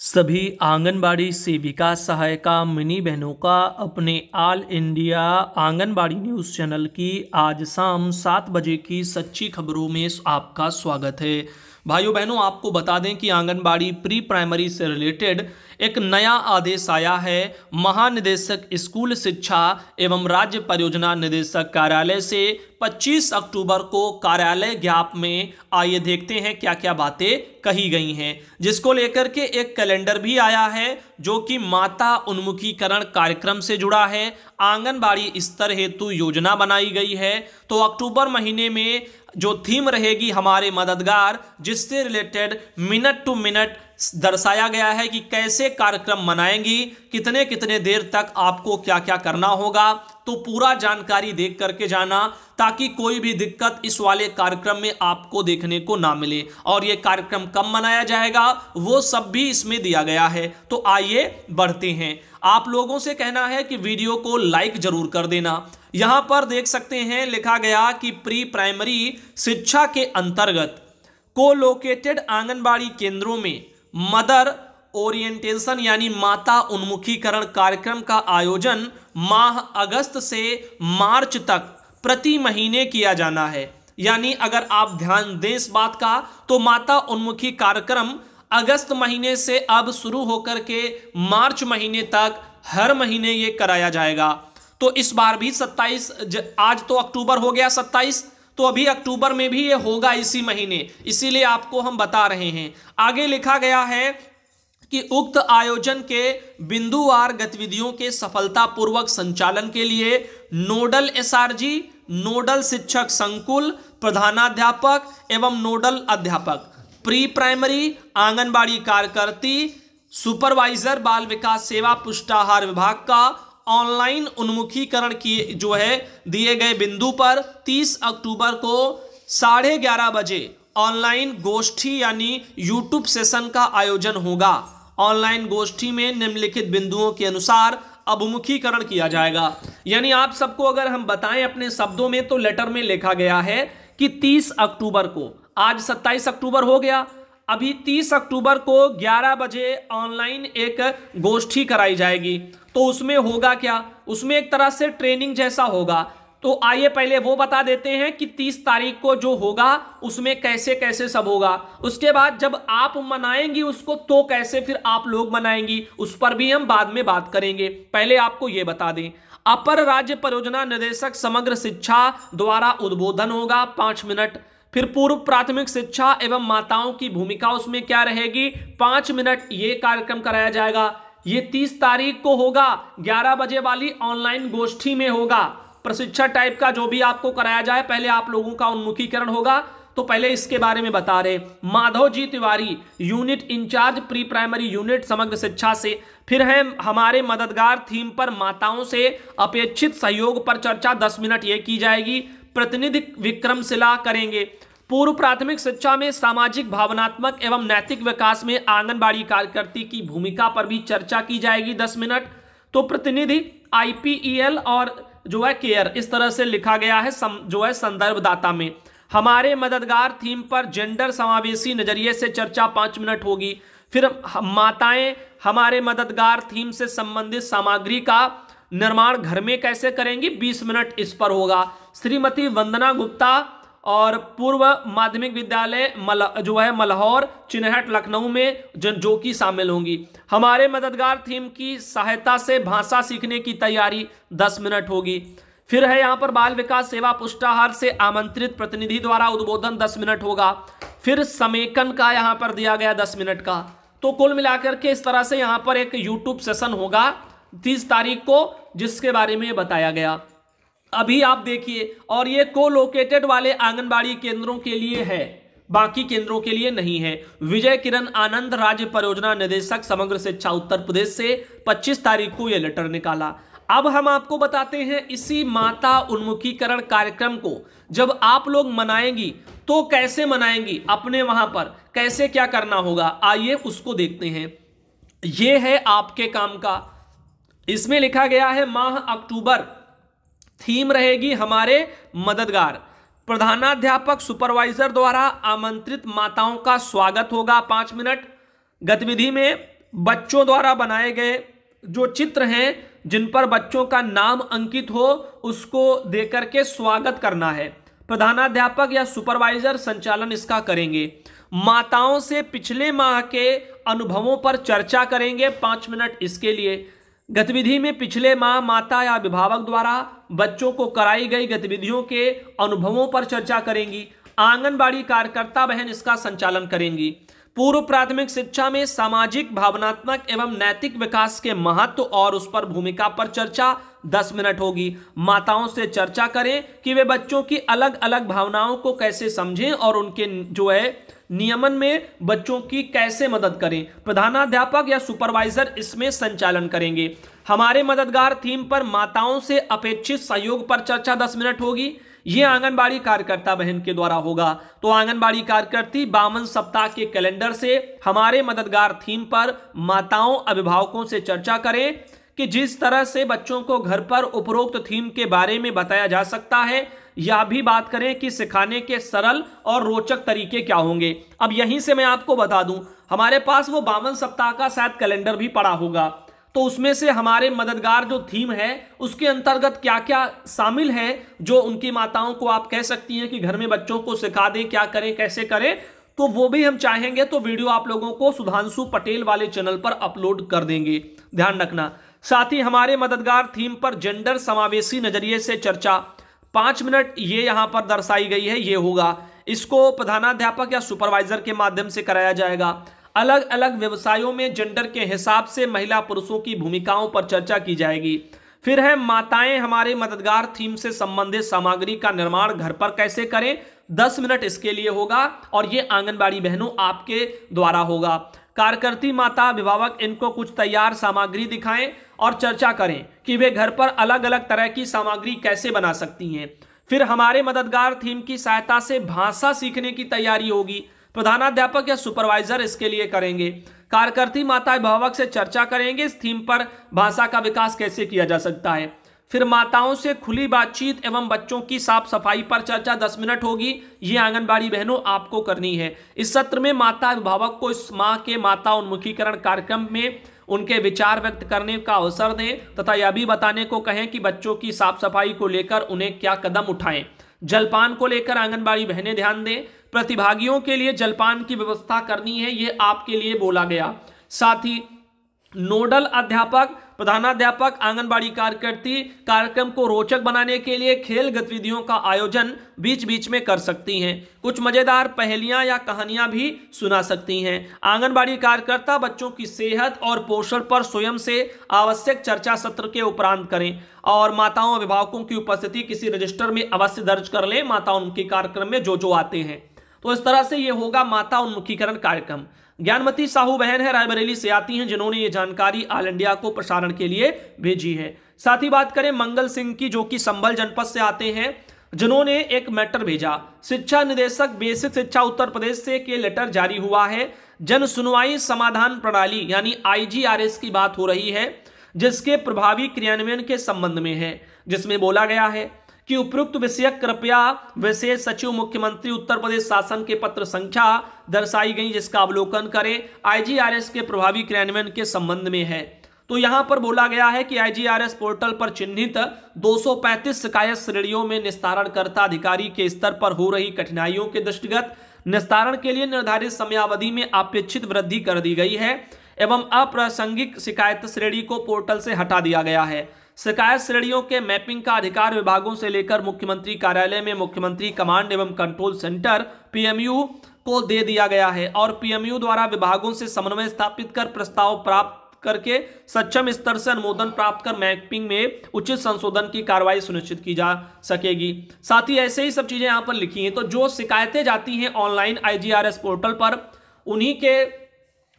सभी आंगनबाड़ी सेविका सहायिका मिनी बहनों का अपने all India Anganwadi news channel की आज शाम सात बजे की सच्ची खबरों में आपका स्वागत है भाइयों बहनों आपको बता दें कि आंगनबाड़ी प्री प्राइमरी से रिलेटेड एक नया आदेश आया है महानिदेशक स्कूल शिक्षा एवं राज्य परियोजना निदेशक कार्यालय से 25 अक्टूबर को कार्यालय ज्ञाप में आइए देखते हैं क्या क्या बातें कही गई हैं जिसको लेकर के एक कैलेंडर भी आया है जो कि माता उन्मुखीकरण कार्यक्रम से जुड़ा है आंगनबाड़ी स्तर हेतु योजना बनाई गई है तो अक्टूबर महीने में जो थीम रहेगी हमारे मददगार जिससे रिलेटेड मिनट टू मिनट दर्शाया गया है कि कैसे कार्यक्रम मनाएंगी कितने कितने देर तक आपको क्या क्या करना होगा तो पूरा जानकारी देख करके जाना ताकि कोई भी दिक्कत इस वाले कार्यक्रम में आपको देखने को ना मिले और ये कार्यक्रम कब मनाया जाएगा वो सब भी इसमें दिया गया है तो आइए बढ़ते हैं आप लोगों से कहना है कि वीडियो को लाइक जरूर कर देना यहाँ पर देख सकते हैं लिखा गया कि प्री प्राइमरी शिक्षा के अंतर्गत कोलोकेटेड आंगनबाड़ी केंद्रों में मदर ओरिएंटेशन यानी माता उन्मुखीकरण कार्यक्रम का आयोजन माह अगस्त से मार्च तक प्रति महीने किया जाना है यानी अगर आप ध्यान दें इस बात का तो माता उन्मुखी कार्यक्रम अगस्त महीने से अब शुरू होकर के मार्च महीने तक हर महीने ये कराया जाएगा तो इस बार भी 27 आज तो अक्टूबर हो गया तो अभी अक्टूबर में भी ये होगा इसी महीने इसीलिए आपको हम बता रहे हैं आगे लिखा गया है कि उक्त आयोजन के बिंदुवार गतिविधियों के सफलतापूर्वक संचालन के लिए नोडल एसआरजी नोडल शिक्षक संकुल प्रधानाध्यापक एवं नोडल अध्यापक प्री प्राइमरी आंगनबाड़ी कार्यकर्ती सुपरवाइजर बाल विकास सेवा पुष्टाहार विभाग का ऑनलाइन उन्मुखीकरण किए जो है दिए गए बिंदु पर 30 अक्टूबर को साढ़े ग्यारह बजे ऑनलाइन गोष्ठी यानी यूट्यूब सेशन का आयोजन होगा ऑनलाइन गोष्ठी में निम्नलिखित बिंदुओं के अनुसार अभिमुखीकरण किया जाएगा यानी आप सबको अगर हम बताएं अपने शब्दों में तो लेटर में लिखा गया है कि 30 अक्टूबर को आज 27 अक्टूबर हो गया अभी 30 अक्टूबर को 11 बजे ऑनलाइन एक गोष्ठी कराई जाएगी तो उसमें होगा क्या उसमें एक तरह से ट्रेनिंग जैसा होगा तो आइए पहले वो बता देते हैं कि 30 तारीख को जो होगा उसमें कैसे कैसे सब होगा उसके बाद जब आप मनाएंगी उसको तो कैसे फिर आप लोग मनाएंगी उस पर भी हम बाद में बात करेंगे पहले आपको ये बता दें अपर राज्य परियोजना निदेशक समग्र शिक्षा द्वारा उद्बोधन होगा पाँच मिनट फिर पूर्व प्राथमिक शिक्षा एवं माताओं की भूमिका उसमें क्या रहेगी पांच मिनट ये कार्यक्रम कराया जाएगा ये तीस तारीख को होगा ग्यारह बजे वाली ऑनलाइन गोष्ठी में होगा प्रशिक्षण टाइप का जो भी आपको कराया जाए पहले आप लोगों का उन्मुखीकरण होगा तो पहले इसके बारे में बता रहे Madhav ji Tiwari unit incharge pre primary unit Samagra Shiksha से फिर है हमारे मददगार थीम पर माताओं से अपेक्षित सहयोग पर चर्चा दस मिनट ये की जाएगी प्रतिनिधि विक्रमशिला करेंगे पूर्व प्राथमिक शिक्षा में सामाजिक भावनात्मक एवं नैतिक विकास में आंगनबाड़ी कार्यकर्ती की भूमिका पर भी चर्चा की जाएगी दस मिनट तो प्रतिनिधि आईपीईएल और जो है केयर इस तरह से लिखा गया है सम, जो है संदर्भदाता में हमारे मददगार थीम पर जेंडर समावेशी नजरिए से चर्चा पाँच मिनट होगी फिर माताएं हमारे मददगार थीम से संबंधित सामग्री का निर्माण घर में कैसे करेंगी बीस मिनट इस पर होगा श्रीमती वंदना गुप्ता और पूर्व माध्यमिक विद्यालय मल जो है मलहौर चिन्हट लखनऊ में जन जो की शामिल होंगी हमारे मददगार थीम की सहायता से भाषा सीखने की तैयारी दस मिनट होगी फिर है यहाँ पर बाल विकास सेवा पुष्टाहार से आमंत्रित प्रतिनिधि द्वारा उद्बोधन दस मिनट होगा फिर समेकन का यहाँ पर दिया गया दस मिनट का तो कुल मिलाकर के इस तरह से यहाँ पर एक यूट्यूब सेशन होगा तीस तारीख को जिसके बारे में बताया गया अभी आप देखिए और ये कोलोकेटेड वाले आंगनबाड़ी केंद्रों के लिए है बाकी केंद्रों के लिए नहीं है विजय किरण आनंद राज्य परियोजना निदेशक समग्र शिक्षा उत्तर प्रदेश से 25 तारीख को यह लेटर निकाला अब हम आपको बताते हैं इसी माता उन्मुखीकरण कार्यक्रम को जब आप लोग मनाएंगी तो कैसे मनाएंगी अपने वहां पर कैसे क्या करना होगा आइए उसको देखते हैं ये है आपके काम का इसमें लिखा गया है माह अक्टूबर थीम रहेगी हमारे मददगार प्रधानाध्यापक सुपरवाइजर द्वारा आमंत्रित माताओं का स्वागत होगा पांच मिनट गतिविधि में बच्चों द्वारा बनाए गए जो चित्र हैं जिन पर बच्चों का नाम अंकित हो उसको देकर के स्वागत करना है प्रधानाध्यापक या सुपरवाइजर संचालन इसका करेंगे माताओं से पिछले माह के अनुभवों पर चर्चा करेंगे पांच मिनट इसके लिए गतिविधि में पिछले माह माता या अभिभावक द्वारा बच्चों को कराई गई गतिविधियों के अनुभवों पर चर्चा करेंगी आंगनबाड़ी कार्यकर्ता बहन इसका संचालन करेंगी पूर्व प्राथमिक शिक्षा में सामाजिक भावनात्मक एवं नैतिक विकास के महत्व और उस पर भूमिका पर चर्चा दस मिनट होगी माताओं से चर्चा करें कि वे बच्चों की अलग अलग भावनाओं को कैसे समझें और उनके जो है नियमन में बच्चों की कैसे मदद करें प्रधानाध्यापक या सुपरवाइजर इसमें संचालन करेंगे हमारे मददगार थीम पर माताओं से अपेक्षित सहयोग पर चर्चा दस मिनट होगी ये आंगनबाड़ी कार्यकर्ता बहन के द्वारा होगा तो आंगनबाड़ी कार्यकर्ती बावन सप्ताह के कैलेंडर से हमारे मददगार थीम पर माताओं अभिभावकों से चर्चा करें कि जिस तरह से बच्चों को घर पर उपरोक्त थीम के बारे में बताया जा सकता है या भी बात करें कि सिखाने के सरल और रोचक तरीके क्या होंगे अब यहीं से मैं आपको बता दूं हमारे पास वो बावन सप्ताह का शायद कैलेंडर भी पड़ा होगा तो उसमें से हमारे मददगार जो थीम है उसके अंतर्गत क्या क्या शामिल हैं जो उनकी माताओं को आप कह सकती हैं कि घर में बच्चों को सिखा दें क्या करें कैसे करें तो वो भी हम चाहेंगे तो वीडियो आप लोगों को सुधांशु पटेल वाले चैनल पर अपलोड कर देंगे ध्यान रखना साथ ही हमारे मददगार थीम पर जेंडर समावेशी नजरिए से चर्चा पांच मिनट ये यहां पर दर्शाई गई है ये होगा इसको प्रधानाध्यापक या सुपरवाइजर के माध्यम से कराया जाएगा अलग अलग व्यवसायों में जेंडर के हिसाब से महिला पुरुषों की भूमिकाओं पर चर्चा की जाएगी फिर है माताएं हमारे मददगार थीम से संबंधित सामग्री का निर्माण घर पर कैसे करें दस मिनट इसके लिए होगा और ये आंगनबाड़ी बहनों आपके द्वारा होगा कार्यकर्ती माता अभिभावक इनको कुछ तैयार सामग्री दिखाएं और चर्चा करें कि वे घर पर अलग अलग तरह की सामग्री कैसे बना सकती हैं फिर हमारे मददगार थीम की सहायता से भाषा सीखने की तैयारी होगी प्रधानाध्यापक या सुपरवाइजर इसके लिए करेंगे कार्यकर्ती माता अभिभावक से चर्चा करेंगे इस थीम पर भाषा का विकास कैसे किया जा सकता है फिर माताओं से खुली बातचीत एवं बच्चों की साफ सफाई पर चर्चा 10 मिनट होगी ये आंगनबाड़ी बहनों आपको करनी है इस सत्र में माता अभिभावक को इस माह के माता उन्मुखीकरण कार्यक्रम में उनके विचार व्यक्त करने का अवसर दें तथा यह भी बताने को कहें कि बच्चों की साफ सफाई को लेकर उन्हें क्या कदम उठाएं जलपान को लेकर आंगनबाड़ी बहने ध्यान दें प्रतिभागियों के लिए जलपान की व्यवस्था करनी है ये आपके लिए बोला गया साथ ही नोडल अध्यापक प्रधानाध्यापक आंगनबाड़ी कार्यकर्ती कार्यक्रम को रोचक बनाने के लिए खेल गतिविधियों का आयोजन बीच बीच में कर सकती हैं कुछ मज़ेदार पहेलियां या कहानियां भी सुना सकती हैं आंगनबाड़ी कार्यकर्ता बच्चों की सेहत और पोषण पर स्वयं से आवश्यक चर्चा सत्र के उपरांत करें और माताओं अभिभावकों की उपस्थिति किसी रजिस्टर में अवश्य दर्ज कर लें माताओं उनके कार्यक्रम में जो जो आते हैं तो इस तरह से ये होगा माता उन्मुखीकरण कार्यक्रम ज्ञानमती साहू बहन है रायबरेली से आती हैं जिन्होंने ये जानकारी ऑल इंडिया को प्रसारण के लिए भेजी है साथ ही बात करें मंगल सिंह की जो कि संबल जनपद से आते हैं जिन्होंने एक मैटर भेजा शिक्षा निदेशक बेसिक शिक्षा उत्तर प्रदेश से के लेटर जारी हुआ है जन सुनवाई समाधान प्रणाली यानी आईजीआरएस की बात हो रही है जिसके प्रभावी क्रियान्वयन के संबंध में है जिसमें बोला गया है कि उपयुक्त विषय कृपया विशेष सचिव मुख्यमंत्री उत्तर प्रदेश शासन के पत्र संख्या दर्शाई गई जिसका अवलोकन करें आईजीआरएस के प्रभावी क्रियान्वयन के संबंध में है तो यहां पर बोला गया है कि आईजीआरएस पोर्टल पर चिन्हित 235 शिकायत श्रेणियों में निस्तारणकर्ता अधिकारी के स्तर पर हो रही कठिनाइयों के दृष्टिगत निस्तारण के लिए निर्धारित समयावधि में अपेक्षित वृद्धि कर दी गई है एवं अप्रासंगिक शिकायत श्रेणी को पोर्टल से हटा दिया गया है शिकायत श्रेणियों के मैपिंग का अधिकार विभागों से लेकर मुख्यमंत्री कार्यालय में मुख्यमंत्री कमांड एवं कंट्रोल सेंटर पीएमयू को दे दिया गया है और पीएमयू द्वारा विभागों से समन्वय स्थापित कर प्रस्ताव प्राप्त करके सक्षम स्तर से अनुमोदन प्राप्त कर मैपिंग में उचित संशोधन की कार्रवाई सुनिश्चित की जा सकेगी साथ ही ऐसे ही सब चीजें यहां पर लिखी हैं तो जो शिकायतें जाती हैं ऑनलाइन आईजीआरएस पोर्टल पर उन्हीं के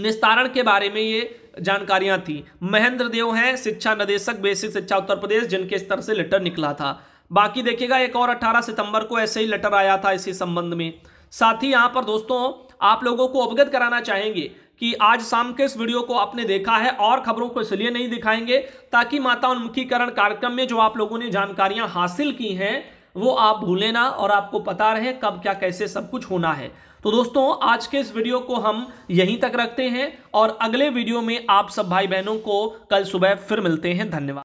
निस्तारण के बारे में ये जानकारियां थी महेंद्र देव हैं शिक्षा निदेशक बेसिक शिक्षा उत्तर प्रदेश जिनके स्तर से लेटर निकला था बाकी देखिएगा एक और 18 सितंबर को ऐसे ही लेटर आया था इसी संबंध में साथ ही यहाँ पर दोस्तों आप लोगों को अवगत कराना चाहेंगे कि आज शाम के इस वीडियो को आपने देखा है और खबरों को इसलिए नहीं दिखाएंगे ताकि माता उन्मुखीकरण कार्यक्रम में जो आप लोगों ने जानकारियां हासिल की हैं वो आप भूलें ना और आपको पता रहे कब क्या कैसे सब कुछ होना है तो दोस्तों आज के इस वीडियो को हम यहीं तक रखते हैं और अगले वीडियो में आप सब भाई बहनों को कल सुबह फिर मिलते हैं धन्यवाद